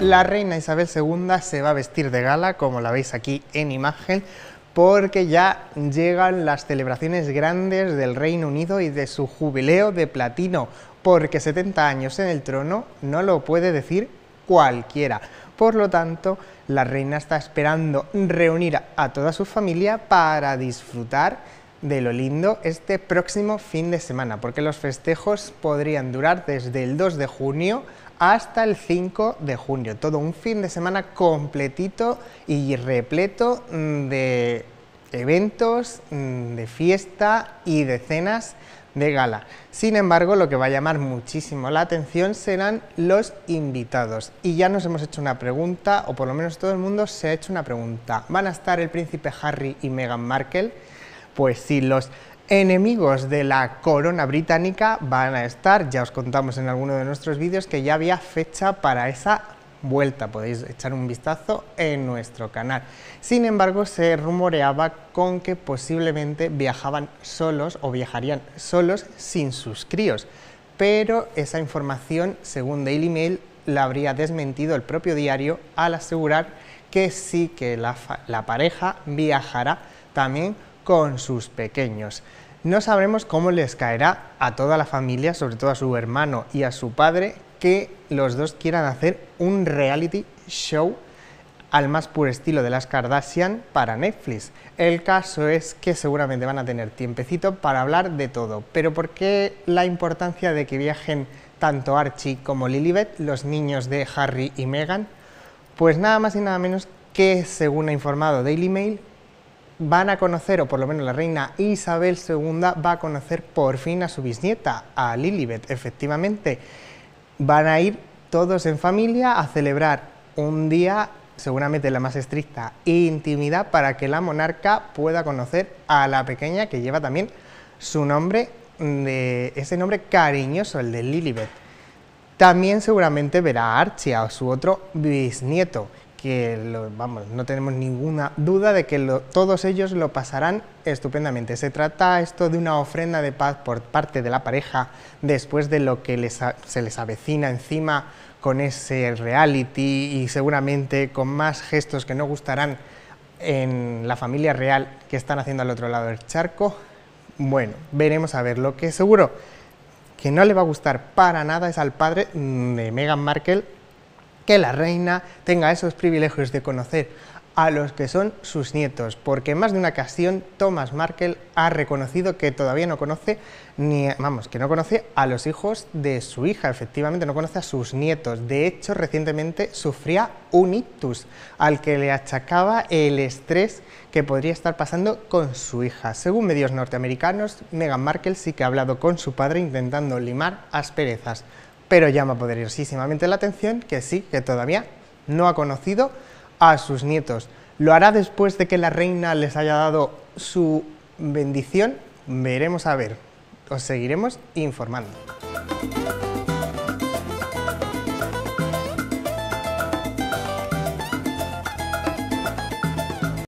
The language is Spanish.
La reina Isabel II se va a vestir de gala, como la veis aquí en imagen, porque ya llegan las celebraciones grandes del Reino Unido y de su jubileo de platino, porque 70 años en el trono no lo puede decir cualquiera. Por lo tanto, la reina está esperando reunir a toda su familia para disfrutar de lo lindo este próximo fin de semana, porque los festejos podrían durar desde el 2 de junio hasta el 5 de junio. Todo un fin de semana completito y repleto mm, de eventos, mm, de fiesta y de cenas de gala. Sin embargo, lo que va a llamar muchísimo la atención serán los invitados. Y ya nos hemos hecho una pregunta, o por lo menos todo el mundo se ha hecho una pregunta. ¿Van a estar el príncipe Harry y Meghan Markle? Pues sí, los enemigos de la corona británica van a estar. Ya os contamos en alguno de nuestros vídeos que ya había fecha para esa vuelta, podéis echar un vistazo en nuestro canal. Sin embargo, se rumoreaba con que posiblemente viajaban solos o viajarían solos sin sus críos, pero esa información, según Daily Mail, la habría desmentido el propio diario al asegurar que sí que la, pareja viajará también con sus pequeños. No sabremos cómo les caerá a toda la familia, sobre todo a su hermano y a su padre, que los dos quieran hacer un reality show al más puro estilo de las Kardashian para Netflix. El caso es que seguramente van a tener tiempecito para hablar de todo, pero ¿por qué la importancia de que viajen tanto Archie como Lilibet, los niños de Harry y Meghan? Pues nada más y nada menos que, según ha informado Daily Mail, van a conocer, o por lo menos la reina Isabel II va a conocer por fin a su bisnieta, a Lilibet, efectivamente. Van a ir todos en familia a celebrar un día, seguramente la más estricta, intimidad para que la monarca pueda conocer a la pequeña que lleva también su nombre, ese nombre cariñoso, el de Lilibet. También seguramente verá a Archie, a su otro bisnieto, que vamos, no tenemos ninguna duda de que todos ellos lo pasarán estupendamente. Se trata esto de una ofrenda de paz por parte de la pareja después de lo que se les avecina encima con ese reality y seguramente con más gestos que no gustarán en la familia real que están haciendo al otro lado del charco. Bueno, veremos a ver. Lo que seguro que no le va a gustar para nada es al padre de Meghan Markle que la reina tenga esos privilegios de conocer a los que son sus nietos, porque en más de una ocasión Thomas Markel ha reconocido que todavía no conoce ni, que no conoce a los hijos de su hija, efectivamente no conoce a sus nietos. De hecho, recientemente sufría un ictus al que le achacaba el estrés que podría estar pasando con su hija. Según medios norteamericanos, Meghan Markle sí que ha hablado con su padre intentando limar asperezas pero llama poderosísimamente la atención que sí, que todavía no ha conocido a sus nietos. Lo hará después de que la reina les haya dado su bendición, veremos a ver, os seguiremos informando.